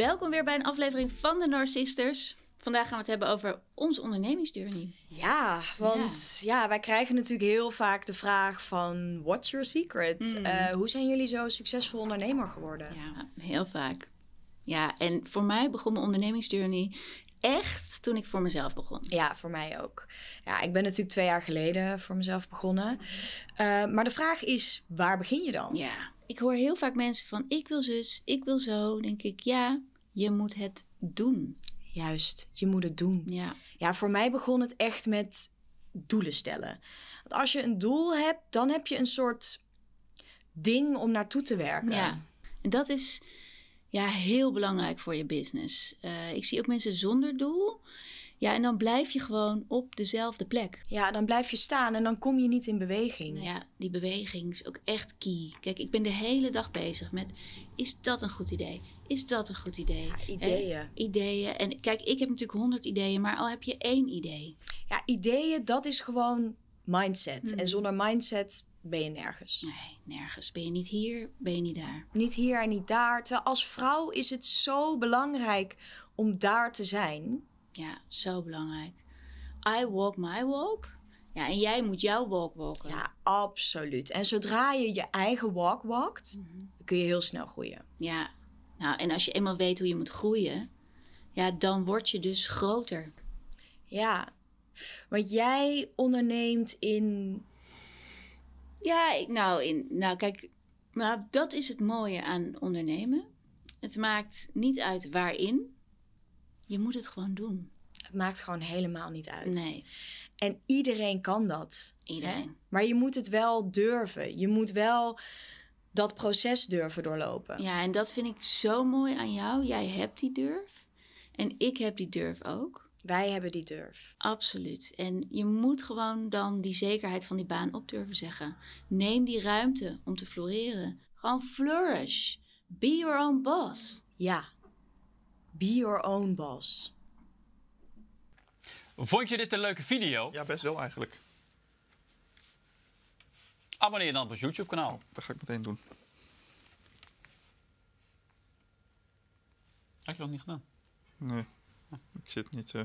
Welkom weer bij een aflevering van de Narcisters. Vandaag gaan we het hebben over onze ondernemingsjourney. Ja, want ja. wij krijgen natuurlijk heel vaak de vraag van... What's your secret? Hmm. Eh, hoe zijn jullie zo succesvol ondernemer geworden? Ja, heel vaak. Ja, en voor mij begon mijn ondernemingsjourney echt toen ik voor mezelf begon. Ja, voor mij ook. Ja, ik ben natuurlijk twee jaar geleden voor mezelf begonnen. Eh, maar de vraag is, waar begin je dan? Ja, ik hoor heel vaak mensen van ik wil zus, ik wil zo. Denk ik, ja, je moet het doen. Juist, je moet het doen. Ja. ja, voor mij begon het echt met doelen stellen. Want als je een doel hebt, dan heb je een soort ding om naartoe te werken. Ja, en dat is ja, heel belangrijk voor je business. Eh, ik zie ook mensen zonder doel. Ja, en dan blijf je gewoon op dezelfde plek. Ja, dan blijf je staan en dan kom je niet in beweging. Ja, die beweging is ook echt key. Kijk, ik ben de hele dag bezig met: is dat een goed idee? Is dat een goed idee? ideeën. ideeën. En kijk, ik heb natuurlijk honderd ideeën, maar al heb je één idee. Ja, ideeën, dat is gewoon mindset. En hmm. zonder mindset ben je nergens. Nee, nergens. Ben je niet hier, ben je niet daar. Niet hier en niet daar. als vrouw is het zo belangrijk om daar te zijn. Ja, zo belangrijk. I walk my walk. Ja, en jij moet jouw walk walken. Ja, absoluut. En zodra je je eigen walk walkt, mhm. kun je heel snel groeien. Ja, nou, en als je eenmaal weet hoe je moet groeien, ja, dan word je dus groter. Ja, want jij onderneemt in. Ja, nou, in, nou, kijk, nou, dat is het mooie aan ondernemen. Het maakt niet uit waarin, je moet het gewoon doen. Het maakt gewoon helemaal niet uit. Nee. En iedereen kan dat. Iedereen. Maar je moet het wel durven. Je moet wel dat proces durven doorlopen. Ja, en dat vind ik zo mooi aan jou. Jij hebt die durf. En ik heb die durf ook. Wij hebben die durf. Absoluut. En je moet gewoon dan die zekerheid van die baan op durven zeggen. Neem die ruimte om te floreren. Gewoon flourish. Be your own boss. Ja, Be your own boss. Vond je dit een leuke video? Ja, best wel eigenlijk. Abonneer dan op ons YouTube kanaal. Oh, dat ga ik meteen doen. Had je dat niet gedaan? Nee. Ik zit niet. Uh...